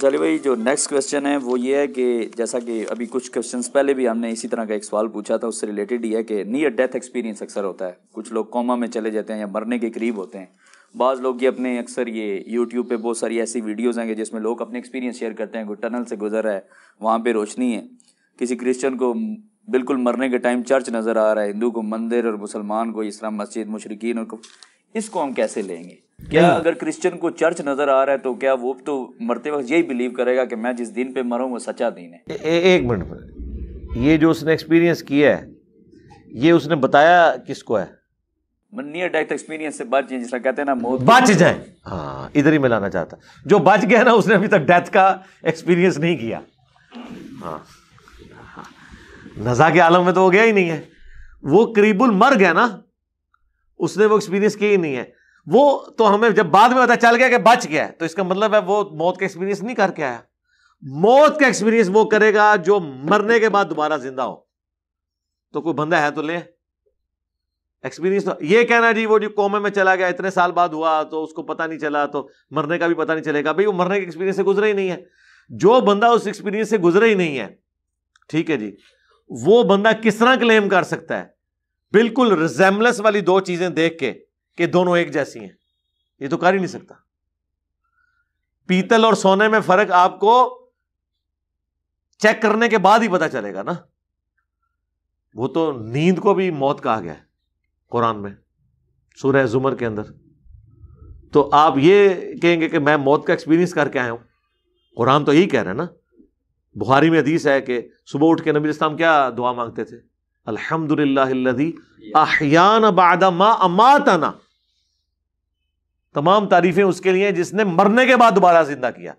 चलिए भाई जो नेक्स्ट क्वेश्चन है वो ये है कि जैसा कि अभी कुछ क्वेश्चंस पहले भी हमने इसी तरह का एक सवाल पूछा था उससे रिलेटेड ही है कि नियर डेथ एक्सपीरियंस अक्सर होता है कुछ लोग कोमा में चले जाते हैं या मरने के करीब होते हैं बाज़ लोग ये अपने अक्सर ये यूट्यूब पे बहुत सारी ऐसी वीडियोज़ हैं जिसमें लोग अपने एक्सपीरियंस शेयर करते हैं कोई टनल से गुजर रहा है वहाँ पर रोशनी है किसी क्रिश्चियन को बिल्कुल मरने के टाइम चर्च नज़र आ रहा है हिंदू को मंदिर और मुसलमान को इस्लाम मस्जिद मशरकिन को इसको हम कैसे लेंगे क्या अगर क्रिश्चियन को चर्च नजर आ रहा है तो क्या वो तो मरते वक्त यही बिलीव करेगा कि मैं जिस दिन पे मरूं वो सच्चा दिन है ए, एक मिनट ये जो उसने एक्सपीरियंस किया है ये उसने बताया किसको है नियर डेथ एक्सपीरियंस से बच जिसका कहते हैं ना मौत बच जाए हाँ इधर ही मैं लाना चाहता जो बच गया ना उसने अभी तक डेथ का एक्सपीरियंस नहीं किया हाँ नजा के आलम में तो वो गया ही नहीं है वो करीबुल मर गया ना उसने वो एक्सपीरियंस किया ही नहीं है वो तो हमें जब बाद में पता चल गया कि बच गया तो इसका मतलब है वो मौत का एक्सपीरियंस नहीं करके आया मौत का एक्सपीरियंस वो करेगा जो मरने के बाद दोबारा जिंदा हो तो कोई बंदा है तो ले एक्सपीरियंस तो ये कहना जी वो जो कोमे में चला गया इतने साल बाद हुआ तो उसको पता नहीं चला तो मरने का भी पता नहीं चलेगा भाई वो मरने के एक्सपीरियंस से गुजरा ही नहीं है जो बंदा उस एक्सपीरियंस से गुजरा ही नहीं है ठीक है जी वो बंदा किस तरह क्लेम कर सकता है बिल्कुल रिजेमलेस वाली दो चीजें देख के कि दोनों एक जैसी हैं ये तो कर ही नहीं सकता पीतल और सोने में फर्क आपको चेक करने के बाद ही पता चलेगा ना वो तो नींद को भी मौत कहा गया है कुरान में सूरह जुमर के अंदर तो आप ये कहेंगे कि मैं मौत का एक्सपीरियंस करके आया हूं कुरान तो यही कह रहे हैं ना बुखारी में हदीस है कि सुबह उठ के नबी इस्लाम क्या दुआ मांगते थे अल्हम्दुलिल्लाहिल्लज़ी अहयान बाद अमातना तमाम तारीफें उसके लिए जिसने मरने के बाद दोबारा जिंदा किया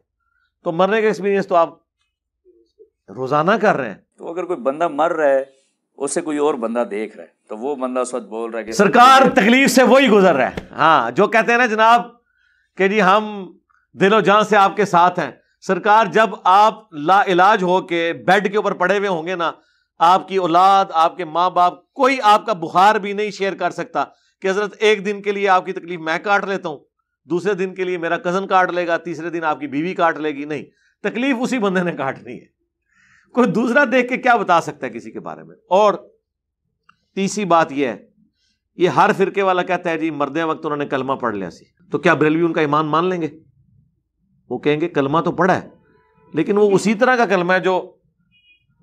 तो मरने का एक्सपीरियंस तो आप रोजाना कर रहे हैं तो अगर कोई बंदा मर रहा है उसे कोई और बंदा देख रहा है तो वो बंदा उस वक्त बोल रहा है कि सरकार तकलीफ से वही गुजर रहा है हाँ जो कहते हैं ना जनाब के जी हम दिलो जान से आपके साथ हैं सरकार जब आप ला इलाज होके बेड के ऊपर पड़े हुए होंगे ना आपकी औलाद आपके माँ बाप कोई आपका बुखार भी नहीं शेयर कर सकता कि हजरत एक दिन के लिए आपकी तकलीफ मैं काट लेता हूं दूसरे दिन के लिए मेरा कज़न काट लेगा तीसरे दिन आपकी बीवी काट लेगी नहीं तकलीफ उसी बंदे ने काटनी है कोई दूसरा देख के क्या बता सकता है किसी के बारे में और तीसरी बात यह है ये हर फिरके वाला कहता है जी मरदे वक्त उन्होंने कलमा पढ़ लिया सी तो क्या बरेलवी उनका ईमान मान लेंगे वो कहेंगे कलमा तो पढ़ा है लेकिन वो उसी तरह का कलमा है जो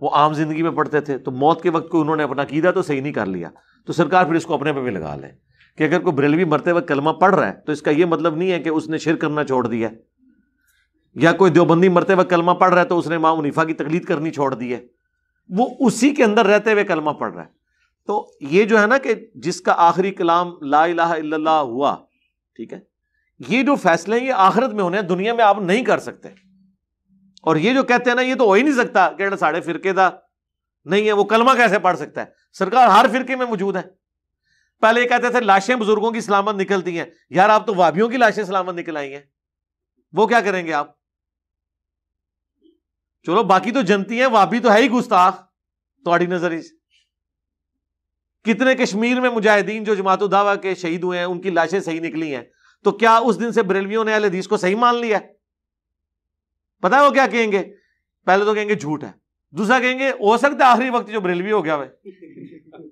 वो आम जिंदगी में पढ़ते थे तो मौत के वक्त को उन्होंने अपना कीदा तो सही नहीं कर लिया तो सरकार फिर इसको अपने पे भी लगा ले कि अगर कोई बरेलवी मरते वक्त कलमा पढ़ रहा है तो इसका यह मतलब नहीं है कि उसने शिर करना छोड़ दिया या कोई देवबंदी मरते वक्त कलमा पढ़ रहा है तो उसने माँ मुनीफा की तकलीद करनी छोड़ दी है वो उसी के अंदर रहते हुए कलमा पढ़ रहा है तो ये जो है ना कि जिसका आखिरी कलाम ला इला हुआ ठीक है ये जो फैसले हैं ये आखिरत में होने हैं दुनिया में आप नहीं कर सकते और ये जो कहते हैं ना ये तो हो ही नहीं सकता कहना साढ़े फिरके का नहीं है वो कलमा कैसे पढ़ सकता है सरकार हर फिरके में मौजूद है पहले ये कहते थे लाशें बुजुर्गों की सलामत निकलती हैं यार आप तो वाभियों की लाशें सलामत निकल आई हैं वो क्या करेंगे आप चलो बाकी तो जनती हैं वाभी तो है ही गुस्ताख थोड़ी नजर इस कितने कश्मीर में मुजाहिदीन जो जमात दावा के शहीद हुए हैं उनकी लाशें सही निकली हैं तो क्या उस दिन से बरेलवियों ने अल हदीस को सही मान लिया है पता है वो क्या कहेंगे पहले तो कहेंगे झूठ है दूसरा कहेंगे हो सकता है आखिरी वक्त जो बरेलवी हो गया भाई